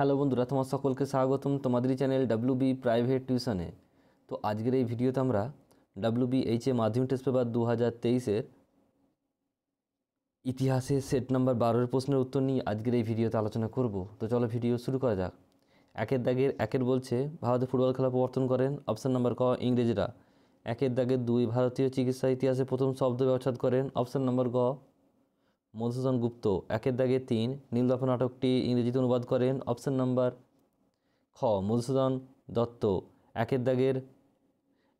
hello বন্ধুরা তোমার সকলকে স্বাগতম তোমাদেরই চ্যানেল ডাব্লু বি প্রাইভেট টিউশনে তো আজকের এই ভিডিওতে আমরা ডাব্লু বি এইচ এ মাধ্যমিক টেস্ট পেপার দু হাজার তেইশের ইতিহাসে সেট নাম্বার বারোর প্রশ্নের উত্তর নিয়ে আজকের এই ভিডিওতে আলোচনা করব তো চলো ভিডিও শুরু করা যাক একের দাগের একের বলছে ভারতে ফুটবল খেলা প্রবর্তন করেন অপশান নাম্বার ক ইংরেজরা একের দাগের দুই ভারতীয় চিকিৎসা ইতিহাসে প্রথম শব্দ ব্যবচ্ছাদ করেন অপশান নাম্বার গ মধুসূদন গুপ্ত একের দাগে তিন নীলদর্প নাটকটি ইংরেজিতে অনুবাদ করেন অপশান নাম্বার খ মধুসূদন দত্ত একের দাগের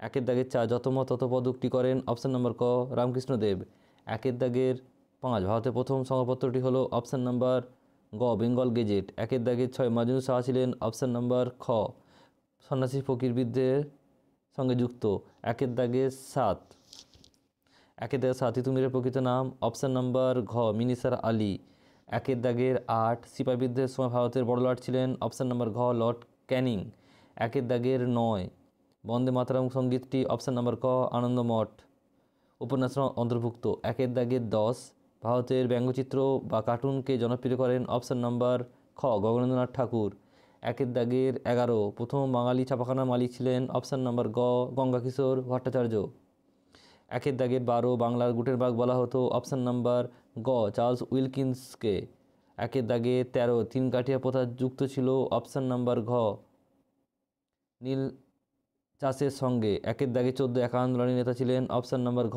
একের দাগের যত মত তত পদকটি করেন অপশান নাম্বার ক রামকৃষ্ণ দেব একের দাগের পাঁচ ভারতের প্রথম সংবাদপত্রটি হলো অপশান নাম্বার গ বেঙ্গল গেজেট একের দাগের ছয় মাজনু শাহ ছিলেন অপশান নাম্বার খ সন্ন্যাসী ফকিরবিদদের সঙ্গে যুক্ত একের দাগে সাত একে দাগের সাথী তুমিরের প্রকৃত নাম অপশান নাম্বার ঘ মিনিসার আলী একের দাগের আট সিপাহিবিদ্যের সময় ভারতের বড় লর্ড ছিলেন অপশান নাম্বার ঘ লর্ড ক্যানিং একের দাগের নয় বন্দে মাতারাম সঙ্গীতটি অপশান নাম্বার ক আনন্দমঠ উপন্যাস অন্তর্ভুক্ত একের দাগের দশ ভারতের ব্যঙ্গচিত্র বা কার্টুনকে জনপ্রিয় করেন অপশান নাম্বার খ গগনেন্দ্রনাথ ঠাকুর একের দাগের এগারো প্রথম বাঙালি ছাপাখানা মালিক ছিলেন অপশান নাম্বার গ গঙ্গাকিশোর ভট্টাচার্য একের দাগের বারো বাংলার গুটের বাঘ বলা হতো অপশান নাম্বার গ চার্লস উইলকিন্সকে একের দাগে ১৩ তিন কাঠিয়া প্রথা যুক্ত ছিল অপশান নাম্বার ঘ নীল চাষের সঙ্গে একের দাগে চোদ্দ এক আন্দোলনের নেতা ছিলেন অপশান নাম্বার ঘ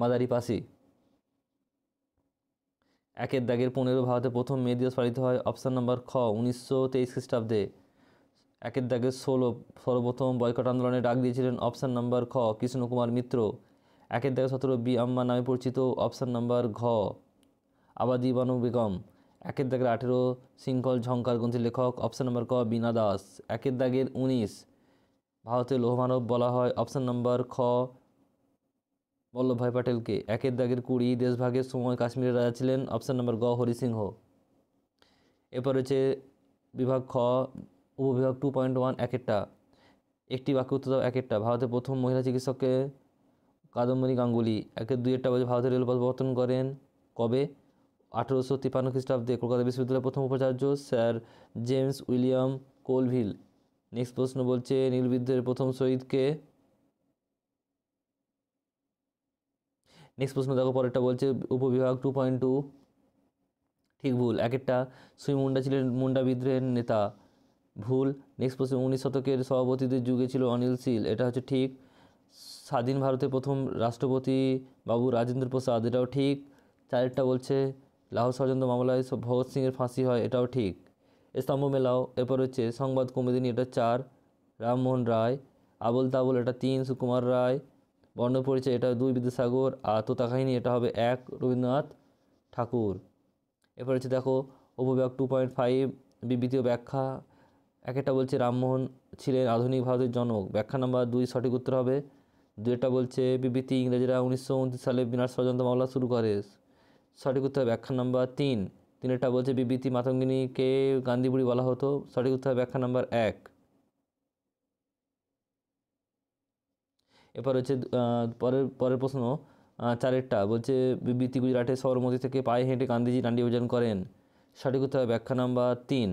মাদারি পাশি একের দাগের পনেরো ভারতে প্রথম মে দিবস পালিত হয় অপশান নাম্বার খ উনিশশো তেইশ খ্রিস্টাব্দে একের দাগের ষোলো সর্বপ্রথম বয়কট আন্দোলনে ডাক দিয়েছিলেন অপশান নাম্বার খ কৃষ্ণকুমার মিত্র একের দাগে সতেরো বি আম্মা নামে পরিচিত অপশান নাম্বার ঘ আবাদি বানু বেগম একের দাগের আঠেরো শৃঙ্খল ঝঙ্কার গ্রন্থের লেখক অপশান নাম্বার ক বিনা দাস একের দাগের উনিশ ভারতের লৌহমানব বলা হয় অপশান নাম্বার খ বল্লভভাই প্যাটেলকে একের দাগের কুড়ি দেশভাগের সময় কাশ্মীরের রাজা ছিলেন অপশান নাম্বার গ হরিসিংহ এরপর রয়েছে বিভাগ খ উপবিভাগ টু পয়েন্ট ওয়ান একেরটা একটি বাক্য উত্তর এক একটা ভারতের প্রথম মহিলা চিকিৎসককে কাদম্বরী গাঙ্গুলি একে দুই একটা বাজে ভারতের রেলপথ প্রবর্তন করেন কবে আঠেরোশো তিপ্পান্ন খ্রিস্টাব্দে কলকাতা বিশ্ববিদ্যালয়ের প্রথম উপাচার্য sir James William Colvile next প্রশ্ন বলছে নীলবিদ্যের প্রথম শহীদকে নেক্সট প্রশ্ন দেখো পরেরটা বলছে উপবিভাগ টু পয়েন্ট টু ঠিক ভুল এক একটা সুই মুন্ডা ছিলেন মুন্ডা বিদ্রোহের নেতা ভুল নেক্সট প্রশ্ন উনিশ শতকের সভাপতিদের যুগে ছিল অনিল শীল এটা হচ্ছে ঠিক স্বাধীন ভারতে প্রথম রাষ্ট্রপতি বাবু রাজেন্দ্র প্রসাদ এটাও ঠিক চারেরটা বলছে লাহোর ষড়যন্ত্র মামলায় ভগৎ সিংয়ের ফাঁসি হয় এটাও ঠিক স্তম্ভ মেলাও এরপর হচ্ছে সংবাদ কমেদিনী এটা চার রামমোহন রায় আবুল তাবুল এটা তিন সুকুমার রায় বর্ণপরিচয় এটা দুই বিদ্যাসাগর আর তোতাকাহিনী এটা হবে এক রবীন্দ্রনাথ ঠাকুর এরপর হচ্ছে দেখো উপব্যাগ টু পয়েন্ট ফাইভ বিবৃতীয় ব্যাখ্যা এক একটা বলছে রামমোহন ছিলেন আধুনিক ভারতের জনক ব্যাখ্যা নাম্বার দুই সঠিক উত্তর হবে দুটা বলছে বিবৃতি ইংরেজরা উনিশশো সালে বিনার ষড়যন্ত্র মামলা শুরু করে সঠিক উত্তর ব্যাখ্যা নাম্বার তিন তিনেরটা বলছে বিবৃতি মাতঙ্গিনীকে গান্ধীবুড়ি বলা হতো সঠিক উত্তর ব্যাখ্যা নাম্বার এক এরপর হচ্ছে পরের পরের প্রশ্ন চারেরটা বলছে বিবৃতি গুজরাটের সবরমতি থেকে পায়ে হেঁটে গান্ধীজি ডান্ডি অভিযান করেন সঠিক উত্তর ব্যাখ্যা নাম্বার তিন